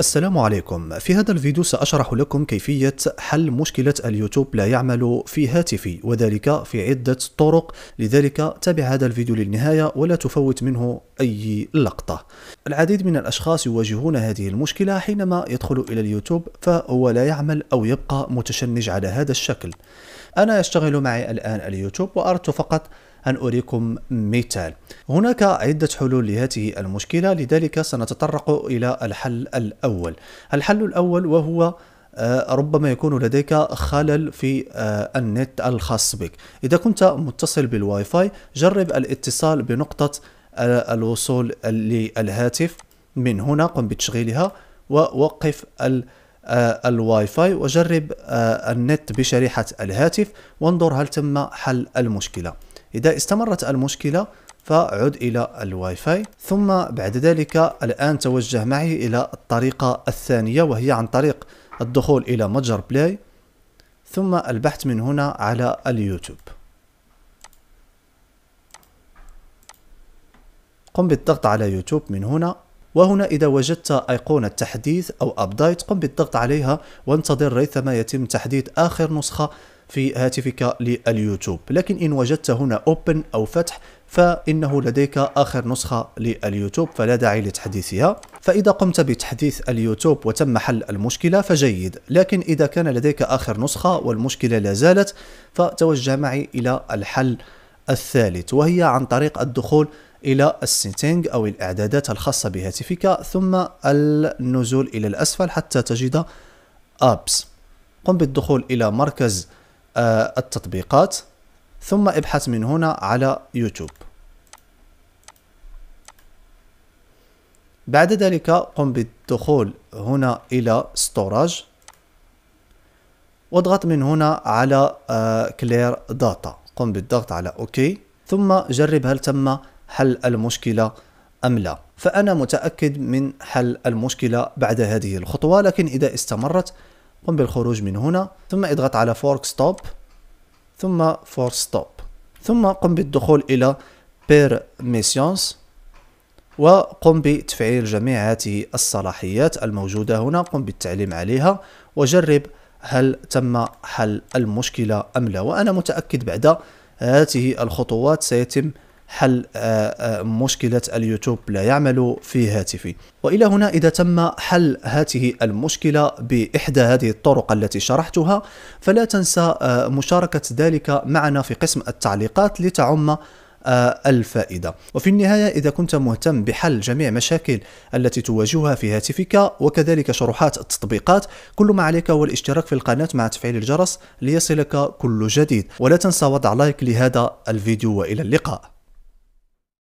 السلام عليكم في هذا الفيديو سأشرح لكم كيفية حل مشكلة اليوتيوب لا يعمل في هاتفي وذلك في عدة طرق لذلك تابع هذا الفيديو للنهاية ولا تفوت منه أي لقطة العديد من الأشخاص يواجهون هذه المشكلة حينما يدخل إلى اليوتيوب فهو لا يعمل أو يبقى متشنج على هذا الشكل أنا يشتغل معي الآن اليوتيوب وأردت فقط أن أريكم مثال هناك عدة حلول لهذه المشكلة لذلك سنتطرق إلى الحل الأول الحل الأول وهو آه، ربما يكون لديك خلل في آه، النت الخاص بك إذا كنت متصل بالواي فاي جرب الاتصال بنقطة آه، الوصول للهاتف من هنا قم بتشغيلها ووقف ال الواي فاي وجرب النت بشريحة الهاتف وانظر هل تم حل المشكلة إذا استمرت المشكلة فعد إلى الواي فاي ثم بعد ذلك الآن توجه معي إلى الطريقة الثانية وهي عن طريق الدخول إلى متجر بلاي ثم البحث من هنا على اليوتيوب قم بالضغط على يوتيوب من هنا وهنا إذا وجدت أيقونة تحديث أو أبديت قم بالضغط عليها وانتظر ريثما يتم تحديث آخر نسخة في هاتفك لليوتيوب لكن إن وجدت هنا open أو فتح فإنه لديك آخر نسخة لليوتيوب فلا داعي لتحديثها فإذا قمت بتحديث اليوتيوب وتم حل المشكلة فجيد لكن إذا كان لديك آخر نسخة والمشكلة لا زالت فتوجه معي إلى الحل الثالث وهي عن طريق الدخول الى السيتنج او الاعدادات الخاصه بهاتفك ثم النزول الى الاسفل حتى تجد ابس قم بالدخول الى مركز آه، التطبيقات ثم ابحث من هنا على يوتيوب بعد ذلك قم بالدخول هنا إلى ستوراج واضغط من هنا على كلير آه، داتا قم بالضغط على أوكي ثم جرب هل تم حل المشكلة أم لا فأنا متأكد من حل المشكلة بعد هذه الخطوة لكن إذا استمرت قم بالخروج من هنا ثم اضغط على فورك ستوب ثم فورك ستوب ثم قم بالدخول إلى بيرميسيونس وقم بتفعيل جميع هذه الصلاحيات الموجودة هنا قم بالتعليم عليها وجرب هل تم حل المشكلة أم لا وأنا متأكد بعد هذه الخطوات سيتم حل آه، آه، مشكلة اليوتيوب لا يعمل في هاتفي وإلى هنا إذا تم حل هذه المشكلة بإحدى هذه الطرق التي شرحتها فلا تنسى آه، مشاركة ذلك معنا في قسم التعليقات لتعم الفائدة وفي النهاية إذا كنت مهتم بحل جميع مشاكل التي تواجهها في هاتفك وكذلك شروحات التطبيقات كل ما عليك هو الاشتراك في القناة مع تفعيل الجرس ليصلك كل جديد ولا تنسى وضع لايك لهذا الفيديو وإلى اللقاء